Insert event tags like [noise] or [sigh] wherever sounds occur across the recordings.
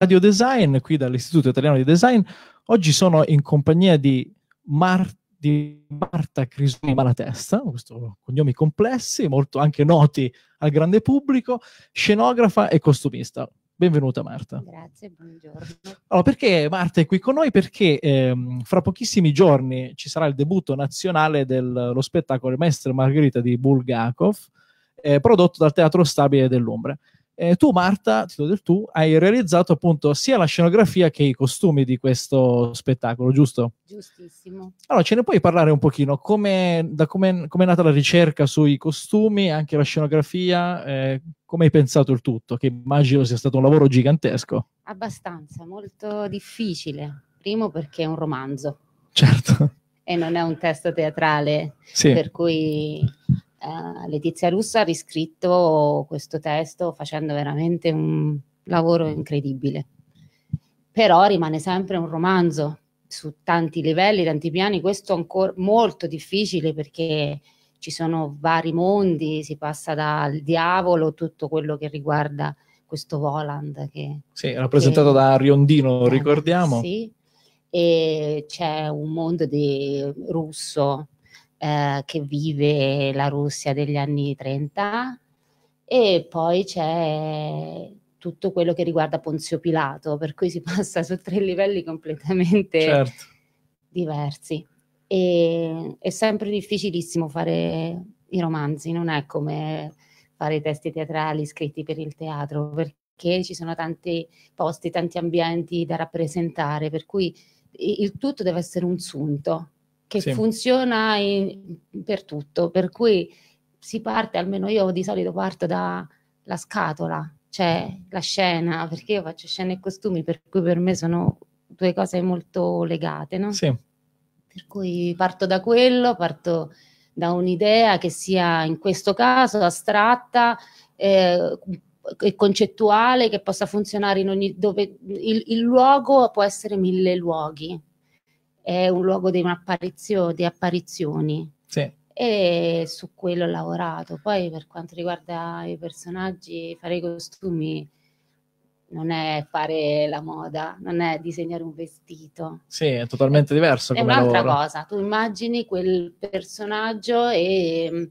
Radio Design, qui dall'Istituto Italiano di Design. Oggi sono in compagnia di, Mar- di Marta Crisoni Malatesta, questo cognomi complessi, molto anche noti al grande pubblico, scenografa e costumista. Benvenuta Marta. Grazie, buongiorno. Allora, perché Marta è qui con noi? Perché ehm, fra pochissimi giorni ci sarà il debutto nazionale dello spettacolo Maestro Margherita di Bulgakov, eh, prodotto dal Teatro Stabile dell'Umbra. Eh, tu, Marta, ti do del tu, hai realizzato appunto sia la scenografia che i costumi di questo spettacolo, giusto? Giustissimo. Allora, ce ne puoi parlare un pochino? Come, come, come è nata la ricerca sui costumi, anche la scenografia? Eh, come hai pensato il tutto? Che immagino sia stato un lavoro gigantesco. Abbastanza, molto difficile. Primo perché è un romanzo. Certo. E non è un testo teatrale, sì. per cui eh, Letizia Russo ha riscritto questo testo facendo veramente un lavoro mm. incredibile. Però rimane sempre un romanzo su tanti livelli, tanti piani, questo è ancora molto difficile perché ci sono vari mondi, si passa dal diavolo, tutto quello che riguarda questo Voland. Che, sì, rappresentato che, da Riondino, eh, ricordiamo. Sì, e c'è un mondo di russo eh, che vive la Russia degli anni 30 e poi c'è tutto quello che riguarda Ponzio Pilato, per cui si [laughs] passa su tre livelli completamente certo. diversi. E, è sempre difficilissimo fare i romanzi, non è come fare i testi teatrali scritti per il teatro, perché ci sono tanti posti, tanti ambienti da rappresentare, per cui il tutto deve essere un sunto che sì. funziona in, per tutto, per cui si parte, almeno io di solito parto dalla scatola, cioè la scena, perché io faccio scene e costumi, per cui per me sono due cose molto legate, no? Sì. Per cui parto da quello, parto da un'idea che sia in questo caso astratta eh, e concettuale, che possa funzionare in ogni... dove il, il luogo può essere mille luoghi, è un luogo di, di apparizioni. Sì. E su quello ho lavorato. Poi per quanto riguarda i personaggi, fare i costumi non è fare la moda, non è disegnare un vestito. Sì, è totalmente diverso. È un'altra lavoro. cosa. Tu immagini quel personaggio e mm,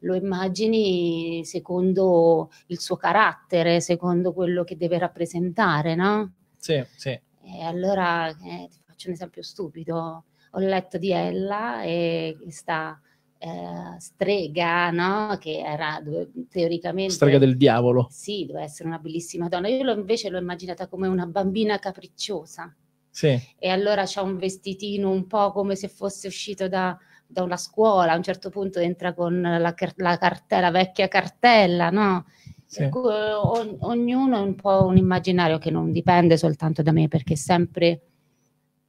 lo immagini secondo il suo carattere, secondo quello che deve rappresentare, no? Sì, sì. E allora eh, faccio un esempio stupido, ho letto di Ella e sta eh, strega, no? che era dove, teoricamente... Strega del diavolo. Sì, doveva essere una bellissima donna. Io invece l'ho immaginata come una bambina capricciosa. Sì. E allora c'ha un vestitino un po' come se fosse uscito da, da una scuola, a un certo punto entra con la, la cartella, vecchia cartella, no? Sì. O, ognuno è un po' un immaginario che non dipende soltanto da me, perché sempre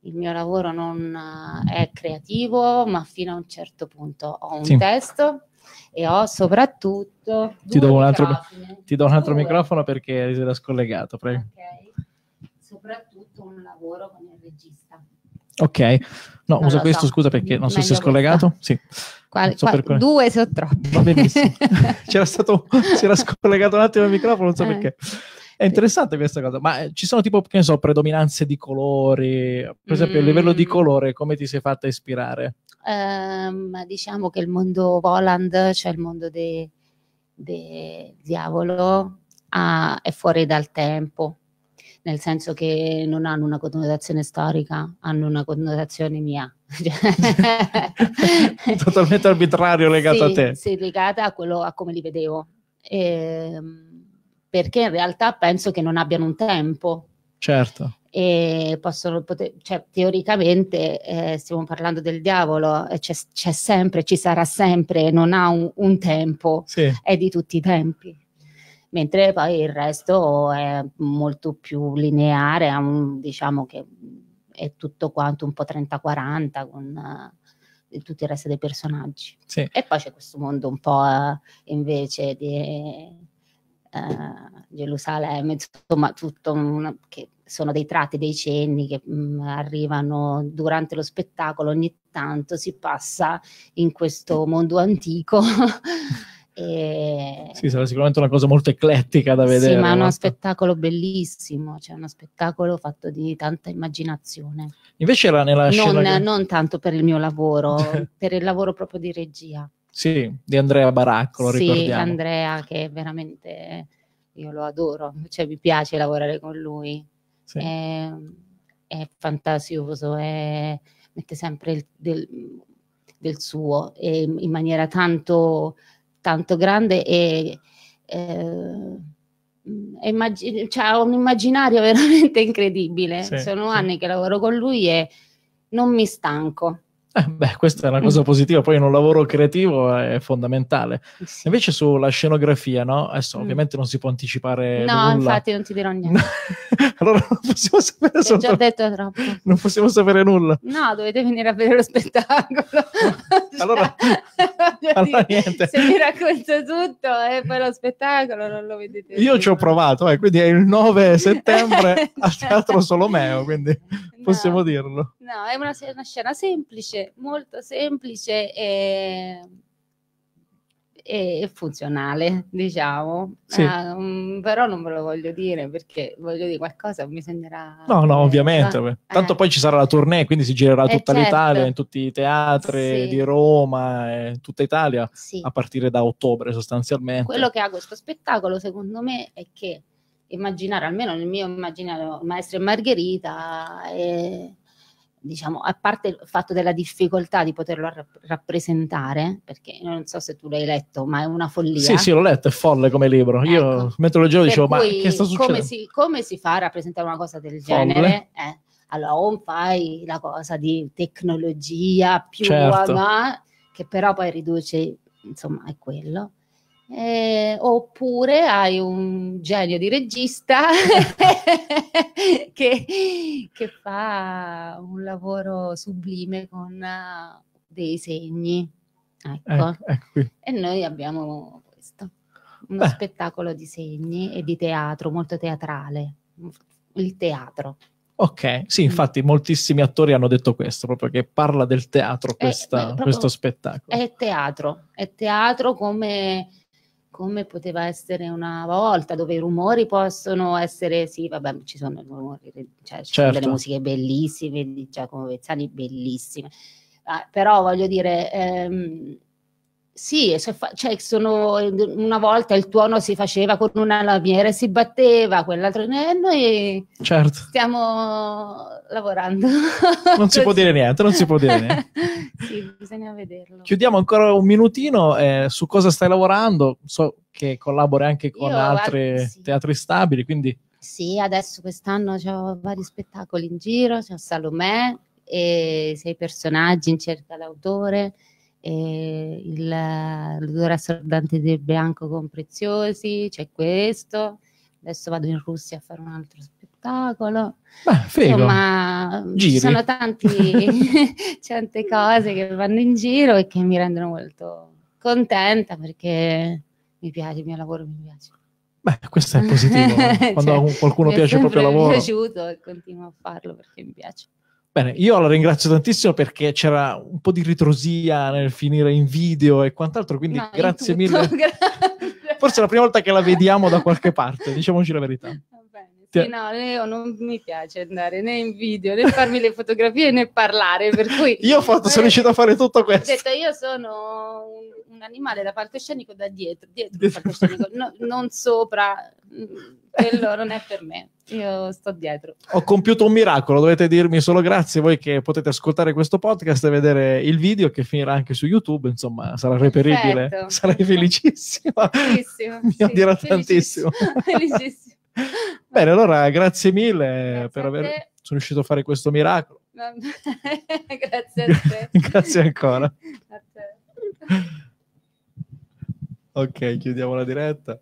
il mio lavoro non eh, è creativo, ma fino a un certo punto ho un sì. testo e ho soprattutto ti do, altro, ti do un altro, microfono perché si era scollegato, prego. Okay. Soprattutto un lavoro con il regista. Ok, no, non uso questo, so. scusa perché non so se è scollegato. Sì. Qual- so qual- per... Due sono troppi. Va benissimo. [laughs] c'era, stato, c'era scollegato un attimo il microfono, non so eh. perché. È interessante questa cosa, ma eh, ci sono tipo, che ne so, predominanze di colori, per esempio, mm. a livello di colore, come ti sei fatta ispirare? Um, diciamo che il mondo Voland, cioè il mondo del de diavolo, ah, è fuori dal tempo, nel senso che non hanno una connotazione storica, hanno una connotazione mia. [laughs] Cioè [laughs] Totalmente arbitrario legato sì, a te. Sì, legata a, quello, a come li vedevo. E, ehm, perché in realtà penso che non abbiano un tempo. Certo. E possono poter, cioè, teoricamente eh, stiamo parlando del diavolo, c'è, c'è, sempre, ci sarà sempre, non ha un, un tempo, sì. è di tutti i tempi. Mentre poi il resto è molto più lineare, un, diciamo che è tutto quanto un po' 30-40 con uh, tutto il resto dei personaggi. Sì. E poi c'è questo mondo un po' uh, invece di eh, Gerusalemme, insomma tutto una, che sono dei tratti, dei cenni che mh, mm, arrivano durante lo spettacolo, ogni tanto si passa in questo mondo antico. [laughs] e... Sì, sarà sicuramente una cosa molto eclettica da vedere. Sì, ma è uno spettacolo bellissimo, cioè uno spettacolo fatto di tanta immaginazione. Invece era nella non, scena... Che... Non tanto per il mio lavoro, per il lavoro proprio di regia. Sì, di Andrea Baraccolo, sì, ricordiamo. Sì, Andrea che veramente io lo adoro, cioè mi piace lavorare con lui. Sì. È, è, fantasioso, è, mette sempre il, del, del, suo in maniera tanto, tanto grande e... Eh, mm, immag- cioè, un immaginario [laughs] veramente incredibile. Sì, Sono sì. anni che lavoro con lui e non mi stanco. Eh, beh, questa è una cosa positiva, poi in un lavoro creativo è fondamentale. Sì. Invece sulla scenografia, no? Adesso mm. ovviamente non si può anticipare No, nulla. infatti non ti dirò [laughs] niente. allora non possiamo sapere Ti già detto troppo. Non possiamo sapere nulla. No, dovete venire a vedere lo spettacolo. [laughs] allora, cioè, allora niente. Se vi racconto tutto e eh, poi lo spettacolo non lo vedete. Io più. ci ho provato, eh, quindi è il 9 [laughs] settembre al esatto. Teatro Solomeo, quindi no. possiamo dirlo. No, è una, una scena semplice molto semplice e, e funzionale, diciamo. Sì. Uh, però non ve lo voglio dire perché voglio dire qualcosa, mi bisognerà... No, no, ovviamente. Eh. Tanto poi ci sarà la tournée, quindi si girerà eh, tutta certo. l'Italia, in tutti i teatri sì. di Roma, eh, in tutta Italia, sì. a partire da ottobre sostanzialmente. Quello che ha questo spettacolo, secondo me, è che immaginare, almeno nel mio immaginario, Maestro e Margherita... È eh, diciamo, a parte il fatto della difficoltà di poterlo rapp- rappresentare, perché non so se tu l'hai letto, ma è una follia. Sì, sì, l'ho letto, è folle come libro. Ecco. Io mentre lo leggevo dicevo, ma che sta succedendo? Come si, come si, fa a rappresentare una cosa del folle. genere? Eh, allora, o fai la cosa di tecnologia più certo. ma che però poi riduce, insomma, è quello eh, oppure hai un genio di regista [laughs] che, che, fa un lavoro sublime con eh, dei segni. Ecco. Ecco, ecco e noi abbiamo questo, uno Beh. spettacolo di segni e di teatro, molto teatrale, il teatro. Ok, sì, mm. infatti moltissimi attori hanno detto questo, proprio che parla del teatro eh, questa, è, questo spettacolo. È teatro, è teatro come come poteva essere una volta, dove i rumori possono essere, sì, vabbè, ci sono i rumori, cioè, ci certo. sono delle certo. musiche bellissime, di Giacomo Vezzani, bellissime, ah, però voglio dire, ehm, sì, cioè, sono, una volta il tuono si faceva con una lamiera e si batteva, quell'altro e eh, noi certo. stiamo lavorando. Non si può dire niente, non si può dire niente. [laughs] sì, bisogna vederlo. Chiudiamo ancora un minutino eh, su cosa stai lavorando, so che collabori anche con Io, altri sì. teatri stabili, quindi... Sì, adesso quest'anno ho vari spettacoli in giro, c'è Salomè e sei personaggi in cerca d'autore eh, il, l'odore assordante del bianco con preziosi, c'è questo, adesso vado in Russia a fare un altro spettacolo. Beh, Insomma, ci sono tanti, tante [laughs] [laughs] cose che vanno in giro e che mi rendono molto contenta perché mi piace, il mio lavoro mi piace. Beh, questo è positivo, [laughs] quando cioè, quando qualcuno piace il proprio lavoro. Mi è piaciuto e continuo a farlo perché mi piace. Bene, io la ringrazio tantissimo perché c'era un po' di ritrosia nel finire in video e quant'altro, quindi Ma grazie mille. [laughs] Forse è la prima volta che la vediamo da qualche parte, diciamoci la verità. Sì, no, io non mi piace andare né in video né farmi le fotografie né parlare. Per cui [laughs] io ho fatto, sono eh, riuscito a fare tutto questo. Ho detto, io sono un, un animale da palcoscenico da dietro, dietro, dietro. palcoscenico, no, non sopra. Quello non è per me, io sto dietro. Ho compiuto un miracolo, dovete dirmi solo grazie voi che potete ascoltare questo podcast e vedere il video che finirà anche su YouTube, insomma sarà reperibile, Perfetto. sarai felicissima. Felicissimo, [laughs] mi sì, tantissimo. [laughs] Felicissimo. felicissimo. [laughs] Bene, allora grazie mille grazie per aver sono riuscito a fare questo miracolo. [laughs] grazie a te. [laughs] grazie ancora. Te. Ok, chiudiamo la diretta.